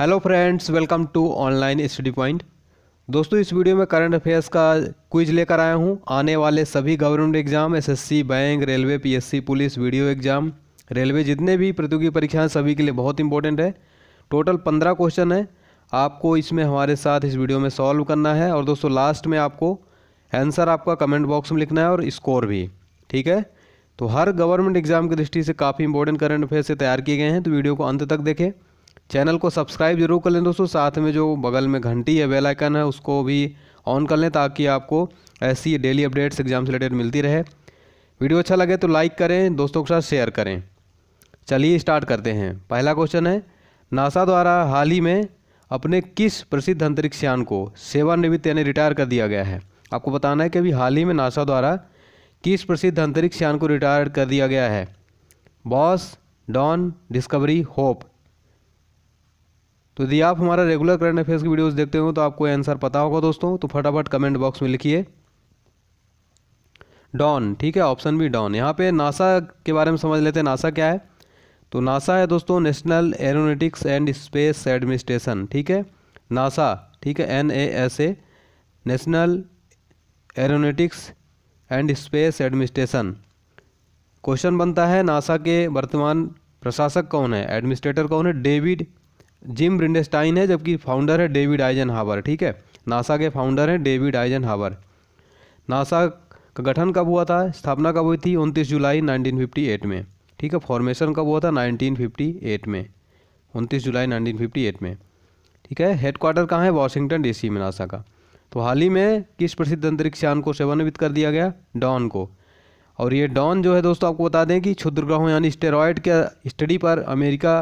hello friends welcome to online study point दोस्तों इस video में करंट अफेयर्स का क्विज लेकर आया हूं आने वाले सभी government exam SSC bank railway PSC police video exam railway जितने भी प्रतियोगी परीक्षाएं सभी के लिए बहुत इंपॉर्टेंट है टोटल पंद्रह क्वेश्चन है आपको इसमें हमारे साथ इस वीडियो में सॉल्व करना है और दोस्तों लास्ट में आपको आंसर आपका कमेंट बॉक्स में लिखना है और स्कोर भी ठीक है तो हर गवर्नमेंट एग्जाम की दृष्टि से काफ़ी इंपॉर्टेंट करंट अफेयर से तैयार किए गए हैं तो वीडियो को अंत तक देखें चैनल को सब्सक्राइब जरूर कर लें दोस्तों साथ में जो बगल में घंटी है बेलाइकन है उसको भी ऑन कर लें ताकि आपको ऐसी डेली अपडेट्स एग्जाम से रिलेटेड मिलती रहे वीडियो अच्छा लगे तो लाइक करें दोस्तों के साथ शेयर करें चलिए स्टार्ट करते हैं पहला क्वेश्चन है नासा द्वारा हाल ही में अपने किस प्रसिद्ध अंतरिक्ष यान को सेवानिवृत्त यानी रिटायर कर दिया गया है आपको बताना है कि अभी हाल ही में नासा द्वारा किस प्रसिद्ध अंतरिक्ष यान को रिटायर कर दिया गया है बॉस डॉन डिस्कवरी होप तो यदि आप हमारा रेगुलर करंट अफेयर्स की वीडियोस देखते हो तो आपको आंसर पता होगा दोस्तों तो फटाफट कमेंट बॉक्स में लिखिए डॉन ठीक है ऑप्शन बी डॉन यहाँ पे नासा के बारे में समझ लेते हैं नासा क्या है तो नासा है दोस्तों national aeronautics and space administration ठीक है नासा ठीक है N A S A national aeronautics and space administration question बनता है नासा के वर्तमान प्रशासक कौन है एडमिनिस्ट्रेटर कौन है डेविड जिम ब्रिंडेस्टाइन है जबकि फाउंडर है डेविड आइजन हावर ठीक है नासा के फाउंडर हैं डेविड आइजन हावर नासा का गठन कब हुआ था स्थापना कब हुई थी उनतीस जुलाई 1958 में ठीक है फॉर्मेशन कब हुआ था 1958 में उनतीस जुलाई 1958 में ठीक है हेडक्वार्टर कहाँ है वॉशिंगटन डीसी में नासा का तो हाल ही में किस प्रसिद्ध अंतरिक्ष यान को सेवान्वित कर दिया गया डॉन को और ये डॉन जो है दोस्तों आपको बता दें कि क्षुद्रग्रहों यानी स्टेरॉयड के स्टडी पर अमेरिका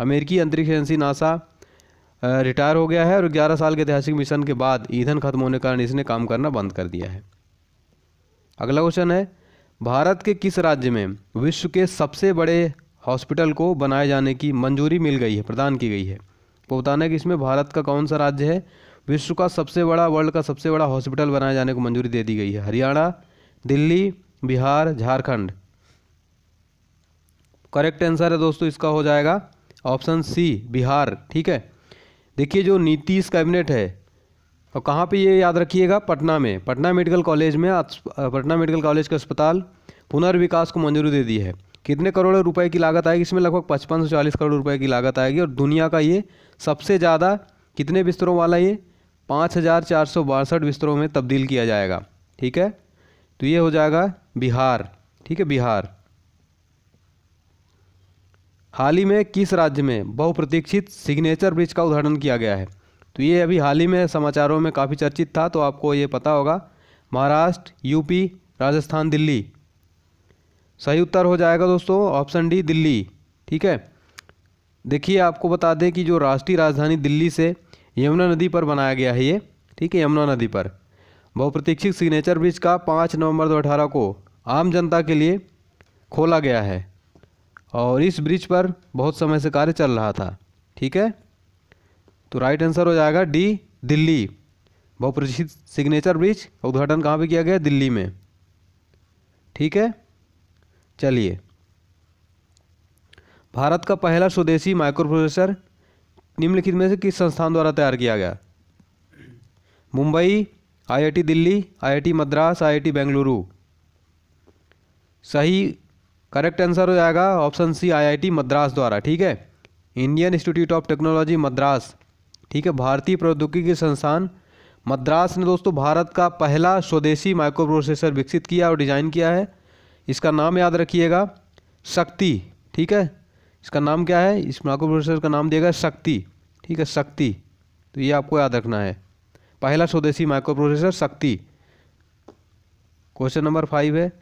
अमेरिकी अंतरिक्ष एजेंसी नासा रिटायर हो गया है और 11 साल के ऐतिहासिक मिशन के बाद ईंधन खत्म होने के कारण इसने काम करना बंद कर दिया है अगला क्वेश्चन है भारत के किस राज्य में विश्व के सबसे बड़े हॉस्पिटल को बनाए जाने की मंजूरी मिल गई है प्रदान की गई है वो बताना है कि इसमें भारत का कौन सा राज्य है विश्व का सबसे बड़ा वर्ल्ड का सबसे बड़ा हॉस्पिटल बनाए जाने को मंजूरी दे दी गई है हरियाणा दिल्ली बिहार झारखंड करेक्ट आंसर है दोस्तों इसका हो जाएगा ऑप्शन सी बिहार ठीक है देखिए जो नीतीश कैबिनेट है और कहाँ पे ये याद रखिएगा पटना में पटना मेडिकल कॉलेज में पटना मेडिकल कॉलेज के अस्पताल पुनर्विकास को मंजूरी दे दी है कितने करोड़ रुपए की लागत आएगी इसमें लगभग पचपन से चालीस करोड़ रुपए की लागत आएगी और दुनिया का ये सबसे ज़्यादा कितने बिस्तरों वाला ये पाँच हज़ार चार सौ बासठ बिस्तरों में तब्दील किया जाएगा ठीक है तो ये हो जाएगा बिहार ठीक है बिहार हाल ही में किस राज्य में बहुप्रतीक्षित सिग्नेचर ब्रिज का उद्घाटन किया गया है तो ये अभी हाल ही में समाचारों में काफ़ी चर्चित था तो आपको ये पता होगा महाराष्ट्र यूपी राजस्थान दिल्ली सही उत्तर हो जाएगा दोस्तों ऑप्शन डी दिल्ली ठीक है देखिए आपको बता दें कि जो राष्ट्रीय राजधानी दिल्ली से यमुना नदी पर बनाया गया है ये ठीक है यमुना नदी पर बहुप्रतीक्षित सिग्नेचर ब्रिज का पाँच नवंबर दो को आम जनता के लिए खोला गया है और इस ब्रिज पर बहुत समय से कार्य चल रहा था ठीक है तो राइट आंसर हो जाएगा डी दिल्ली बहुत प्रसिद्ध सिग्नेचर ब्रिज उद्घाटन कहाँ पे किया गया दिल्ली में ठीक है चलिए भारत का पहला स्वदेशी माइक्रोप्रोसेसर निम्नलिखित में से किस संस्थान द्वारा तैयार किया गया Mumbai IIT Delhi IIT Madras IIT Bengaluru सही करेक्ट आंसर हो जाएगा ऑप्शन सी आईआईटी मद्रास द्वारा ठीक है Indian institute of technology Madras ठीक है भारतीय प्रौद्योगिकी संस्थान मद्रास ने दोस्तों भारत का पहला स्वदेशी माइक्रो प्रोसेसर विकसित किया और डिज़ाइन किया है इसका नाम याद रखिएगा शक्ति ठीक है इसका नाम क्या है इस माइक्रो प्रोसेसर का नाम दिएगा शक्ति ठीक है शक्ति तो ये आपको याद रखना है पहला स्वदेशी microprocessor Shakti question number five है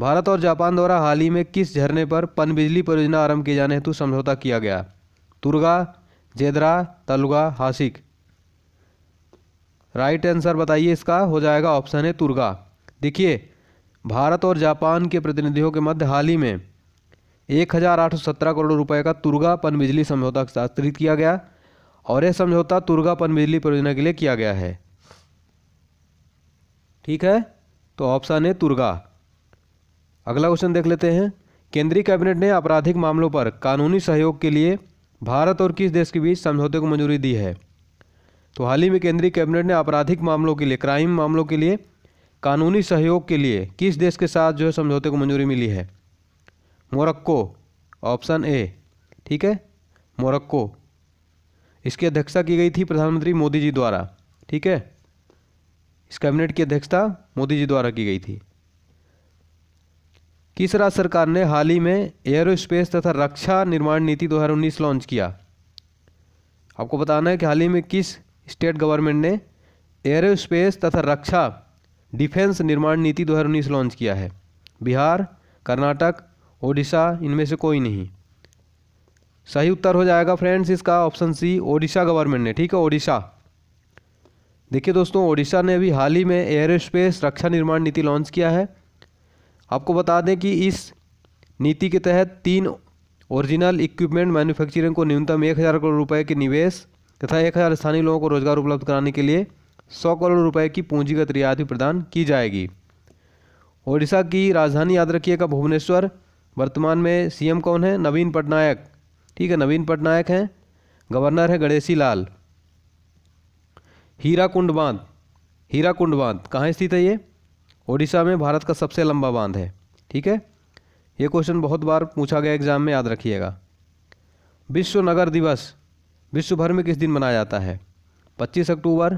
भारत और जापान द्वारा हाल ही में किस झरने पर पनबिजली परियोजना आरंभ किए जाने हेतु समझौता किया गया तुर्गा जेदरा तलुगा हासिक राइट आंसर बताइए इसका हो जाएगा ऑप्शन है तुर्गा देखिए भारत और जापान के प्रतिनिधियों के मध्य हाल ही में एक करोड़ रुपए का तुर्गा पनबिजली समझौता हस्ताक्षरित किया गया और यह समझौता तुर्गा पनबिजली परियोजना के लिए किया गया है ठीक है तो ऑप्शन है तुर्गा अगला क्वेश्चन देख लेते हैं केंद्रीय कैबिनेट ने आपराधिक मामलों पर कानूनी सहयोग के लिए भारत और किस देश के बीच समझौते को मंजूरी दी है तो हाल ही में केंद्रीय कैबिनेट ने आपराधिक मामलों के लिए क्राइम मामलों के लिए कानूनी सहयोग के लिए किस देश के साथ जो है समझौते को मंजूरी मिली है मोरक्को ऑप्शन ए ठीक है मोरक्को इसकी अध्यक्षता की गई थी प्रधानमंत्री मोदी जी द्वारा ठीक है इस कैबिनेट की अध्यक्षता मोदी जी द्वारा की गई थी किस राज्य सरकार ने हाल ही में एयरोस्पेस तथा रक्षा निर्माण नीति 2019 लॉन्च किया आपको बताना है कि हाल ही में किस स्टेट गवर्नमेंट ने एयरोस्पेस तथा रक्षा डिफेंस निर्माण नीति 2019 लॉन्च किया है बिहार कर्नाटक ओडिशा इनमें से कोई नहीं सही उत्तर हो जाएगा फ्रेंड्स इसका ऑप्शन सी ओडिशा गवर्नमेंट ने ठीक है ओडिशा देखिए दोस्तों ओडिशा ने अभी हाल ही में एयरोस्पेस रक्षा निर्माण नीति लॉन्च किया है आपको बता दें कि इस नीति के तहत तीन ओरिजिनल इक्विपमेंट मैन्युफैक्चरिंग को न्यूनतम एक हज़ार करोड़ रुपए के निवेश तथा एक हज़ार स्थानीय लोगों को रोजगार उपलब्ध कराने के लिए सौ करोड़ रुपए की पूंजीगत रियायत भी प्रदान की जाएगी ओडिशा की राजधानी याद रखिएगा भुवनेश्वर वर्तमान में सी कौन है नवीन पटनायक ठीक है नवीन पटनायक हैं गवर्नर है गणेशी लाल हीरा कुंड बांध हीरा कुंड बांध कहाँ स्थित है ये ओडिशा में भारत का सबसे लंबा बांध है ठीक है ये क्वेश्चन बहुत बार पूछा गया एग्जाम में याद रखिएगा विश्व नगर दिवस विश्व भर में किस दिन मनाया जाता है 25 अक्टूबर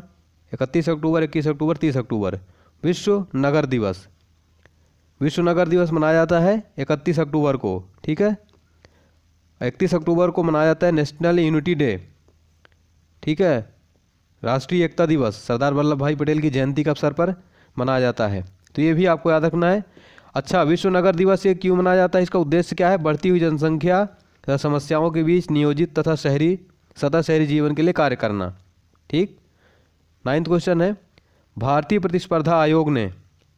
31 अक्टूबर 21 अक्टूबर 30 अक्टूबर विश्व नगर दिवस विश्व नगर दिवस मनाया जाता है 31 अक्टूबर को ठीक है 31 अक्टूबर को मनाया जाता है नेशनल यूनिटी डे ठीक है राष्ट्रीय एकता दिवस सरदार वल्लभ भाई पटेल की जयंती के अवसर पर मनाया जाता है तो ये भी आपको याद रखना है अच्छा विश्व नगर दिवस ये क्यों मनाया जाता है इसका उद्देश्य क्या है बढ़ती हुई जनसंख्या तथा समस्याओं के बीच नियोजित तथा शहरी सतह शहरी जीवन के लिए कार्य करना ठीक नाइन्थ क्वेश्चन है भारतीय प्रतिस्पर्धा आयोग ने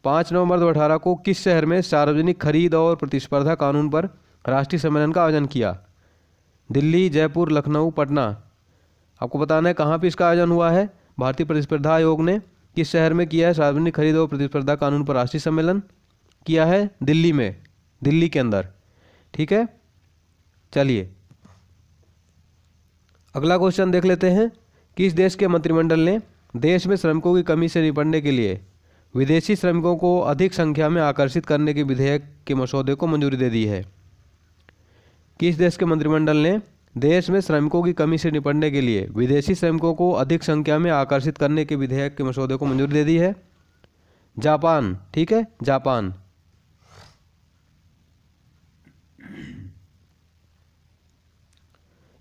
पाँच नवंबर दो को किस शहर में सार्वजनिक खरीद और प्रतिस्पर्धा कानून पर राष्ट्रीय सम्मेलन का आयोजन किया दिल्ली जयपुर लखनऊ पटना आपको बताना है कहाँ पर इसका आयोजन हुआ है भारतीय प्रतिस्पर्धा आयोग ने किस शहर में किया है सार्वजनिक खरीद और प्रतिस्पर्धा कानून पर राष्ट्रीय सम्मेलन किया है दिल्ली में दिल्ली के अंदर ठीक है चलिए अगला क्वेश्चन देख लेते हैं किस देश के मंत्रिमंडल ने देश में श्रमिकों की कमी से निपटने के लिए विदेशी श्रमिकों को अधिक संख्या में आकर्षित करने के विधेयक के मसौदे को मंजूरी दे दी है किस देश के मंत्रिमंडल ने देश में श्रमिकों की कमी से निपटने के लिए विदेशी श्रमिकों को अधिक संख्या में आकर्षित करने के विधेयक के मसौदे को मंजूरी दे दी है जापान ठीक है जापान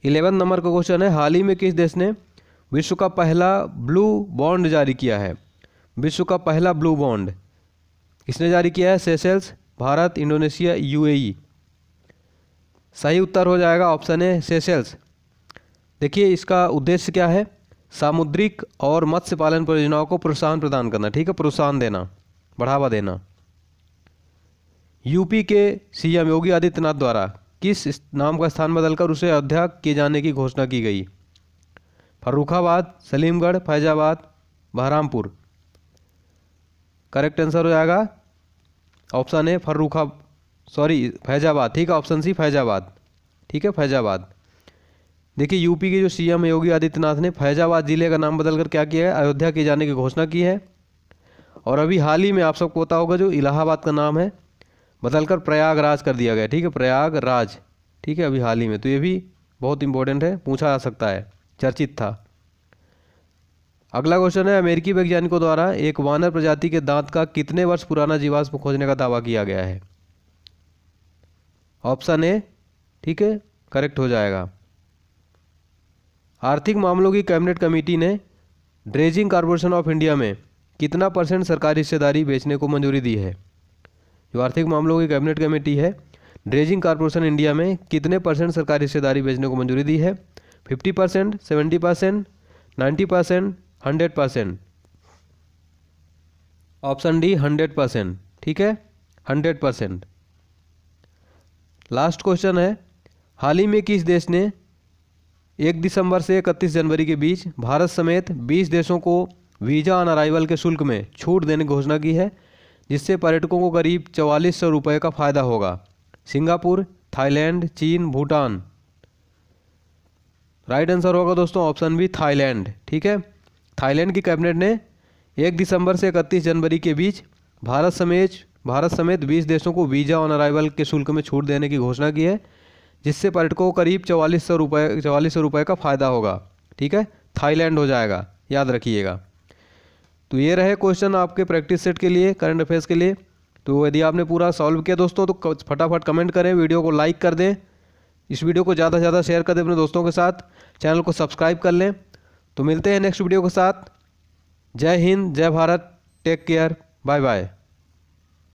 इलेवन नंबर का क्वेश्चन है हाल ही में किस देश ने विश्व का पहला ब्लू बॉन्ड जारी किया है विश्व का पहला ब्लू बॉन्ड किसने जारी किया है सेसेल्स भारत इंडोनेशिया यूएई सही उत्तर हो जाएगा ऑप्शन ए सेशल्स देखिए इसका उद्देश्य क्या है सामुद्रिक और मत्स्य पालन परियोजनाओं को प्रोत्साहन प्रदान करना ठीक है प्रोत्साहन देना बढ़ावा देना यूपी के सीएम योगी आदित्यनाथ द्वारा किस नाम का स्थान बदलकर उसे अयोध्या किए जाने की घोषणा की गई फर्रुखाबाद सलीमगढ़ फैजाबाद बहरामपुर करेक्ट आंसर हो जाएगा option A Farrukha sorry Faizabad ठीक है ऑप्शन सी फैजाबाद ठीक है फैजाबाद देखिए यूपी के जो सीएम एम योगी आदित्यनाथ ने फैजाबाद ज़िले का नाम बदलकर क्या किया है अयोध्या के जाने की घोषणा की है और अभी हाल ही में आप सबको पता होगा जो इलाहाबाद का नाम है बदलकर प्रयागराज कर दिया गया ठीक है प्रयागराज ठीक है अभी हाल ही में तो ये भी बहुत इंपॉर्टेंट है पूछा जा सकता है चर्चित था अगला क्वेश्चन है अमेरिकी वैज्ञानिकों द्वारा एक वानर प्रजाति के दांत का कितने वर्ष पुराना जीवाश्म खोजने का दावा किया गया है ऑप्शन ए ठीक है करेक्ट हो जाएगा आर्थिक मामलों की कैबिनेट कमेटी ने ड्रेजिंग कॉरपोरेशन ऑफ इंडिया में कितना परसेंट सरकारी हिस्सेदारी बेचने को मंजूरी दी है जो आर्थिक मामलों की कैबिनेट कमेटी है ड्रेजिंग कॉरपोरेशन इंडिया में कितने परसेंट सरकारी हिस्सेदारी बेचने को मंजूरी दी है fifty percent seventy percent ninety percent hundred percent option D hundred percent ठीक है हंड्रेड परसेंट लास्ट क्वेश्चन है हाल ही में किस देश ने एक दिसंबर से इकतीस जनवरी के बीच भारत समेत 20 देशों को वीज़ा ऑन अराइवल के शुल्क में छूट देने की घोषणा की है जिससे पर्यटकों को करीब चवालीस सौ रुपये का फ़ायदा होगा सिंगापुर थाईलैंड चीन भूटान राइट आंसर होगा दोस्तों ऑप्शन बी थाईलैंड ठीक है थाईलैंड की कैबिनेट ने एक दिसंबर से इकतीस जनवरी के बीच भारत समेत भारत समेत 20 देशों को वीज़ा ऑन अराइवल के शुल्क में छूट देने की घोषणा की है जिससे पर्यटकों को करीब चवालीस सौ रुपये चवालीस सौ रुपये का फ़ायदा होगा ठीक है थाईलैंड हो जाएगा याद रखिएगा तो ये रहे क्वेश्चन आपके प्रैक्टिस सेट के लिए करंट अफेयर्स के लिए तो यदि आपने पूरा सॉल्व किया दोस्तों तो फटाफट कमेंट करें वीडियो को लाइक कर दें इस वीडियो को ज़्यादा से ज़्यादा शेयर कर दें अपने दोस्तों के साथ चैनल को सब्सक्राइब कर लें तो मिलते हैं नेक्स्ट वीडियो के साथ जय हिंद जय Bharat take care bye bye